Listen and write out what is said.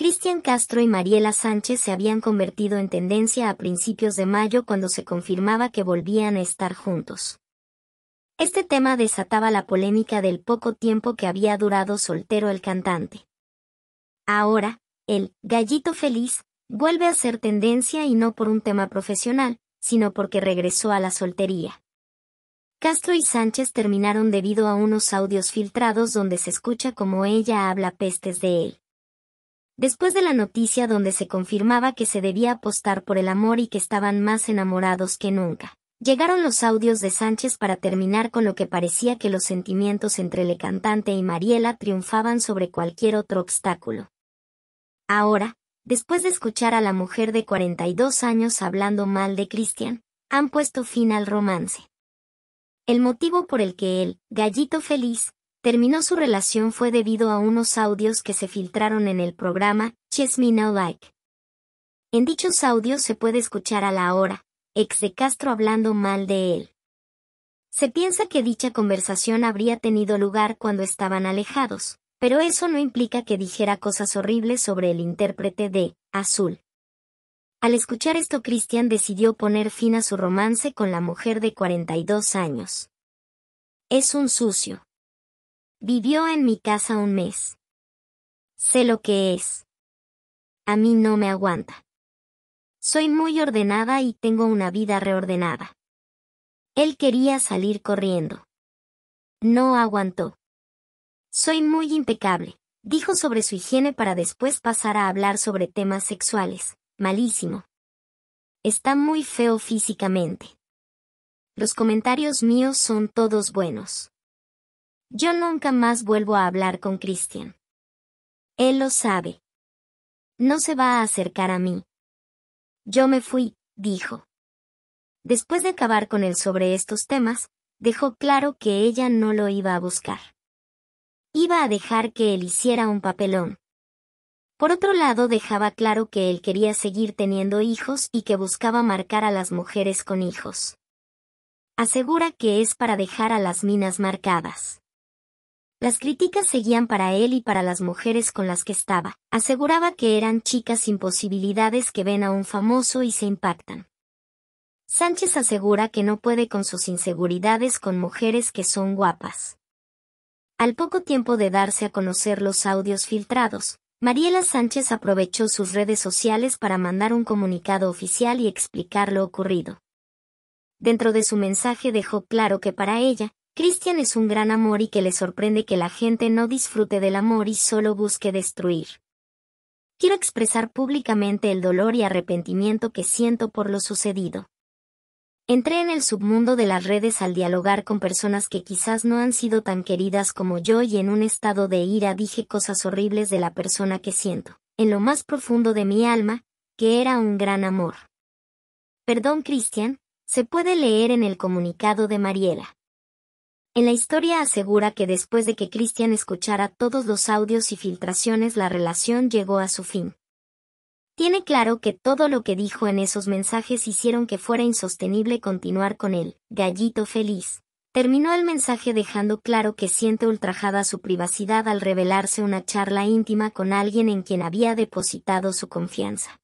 Cristian Castro y Mariela Sánchez se habían convertido en tendencia a principios de mayo cuando se confirmaba que volvían a estar juntos. Este tema desataba la polémica del poco tiempo que había durado soltero el cantante. Ahora, el gallito feliz vuelve a ser tendencia y no por un tema profesional, sino porque regresó a la soltería. Castro y Sánchez terminaron debido a unos audios filtrados donde se escucha como ella habla pestes de él después de la noticia donde se confirmaba que se debía apostar por el amor y que estaban más enamorados que nunca. Llegaron los audios de Sánchez para terminar con lo que parecía que los sentimientos entre el cantante y Mariela triunfaban sobre cualquier otro obstáculo. Ahora, después de escuchar a la mujer de 42 años hablando mal de Cristian, han puesto fin al romance. El motivo por el que él, gallito feliz, terminó su relación fue debido a unos audios que se filtraron en el programa Chess Me Now Like. En dichos audios se puede escuchar a la hora, ex de Castro hablando mal de él. Se piensa que dicha conversación habría tenido lugar cuando estaban alejados, pero eso no implica que dijera cosas horribles sobre el intérprete de Azul. Al escuchar esto, Christian decidió poner fin a su romance con la mujer de 42 años. Es un sucio. Vivió en mi casa un mes. Sé lo que es. A mí no me aguanta. Soy muy ordenada y tengo una vida reordenada. Él quería salir corriendo. No aguantó. Soy muy impecable, dijo sobre su higiene para después pasar a hablar sobre temas sexuales. Malísimo. Está muy feo físicamente. Los comentarios míos son todos buenos. Yo nunca más vuelvo a hablar con Christian. Él lo sabe. No se va a acercar a mí. Yo me fui, dijo. Después de acabar con él sobre estos temas, dejó claro que ella no lo iba a buscar. Iba a dejar que él hiciera un papelón. Por otro lado, dejaba claro que él quería seguir teniendo hijos y que buscaba marcar a las mujeres con hijos. Asegura que es para dejar a las minas marcadas. Las críticas seguían para él y para las mujeres con las que estaba. Aseguraba que eran chicas sin posibilidades que ven a un famoso y se impactan. Sánchez asegura que no puede con sus inseguridades con mujeres que son guapas. Al poco tiempo de darse a conocer los audios filtrados, Mariela Sánchez aprovechó sus redes sociales para mandar un comunicado oficial y explicar lo ocurrido. Dentro de su mensaje dejó claro que para ella, Christian es un gran amor y que le sorprende que la gente no disfrute del amor y solo busque destruir. Quiero expresar públicamente el dolor y arrepentimiento que siento por lo sucedido. Entré en el submundo de las redes al dialogar con personas que quizás no han sido tan queridas como yo y en un estado de ira dije cosas horribles de la persona que siento, en lo más profundo de mi alma, que era un gran amor. Perdón, Cristian, se puede leer en el comunicado de Mariela. En la historia asegura que después de que Cristian escuchara todos los audios y filtraciones la relación llegó a su fin. Tiene claro que todo lo que dijo en esos mensajes hicieron que fuera insostenible continuar con él, gallito feliz. Terminó el mensaje dejando claro que siente ultrajada su privacidad al revelarse una charla íntima con alguien en quien había depositado su confianza.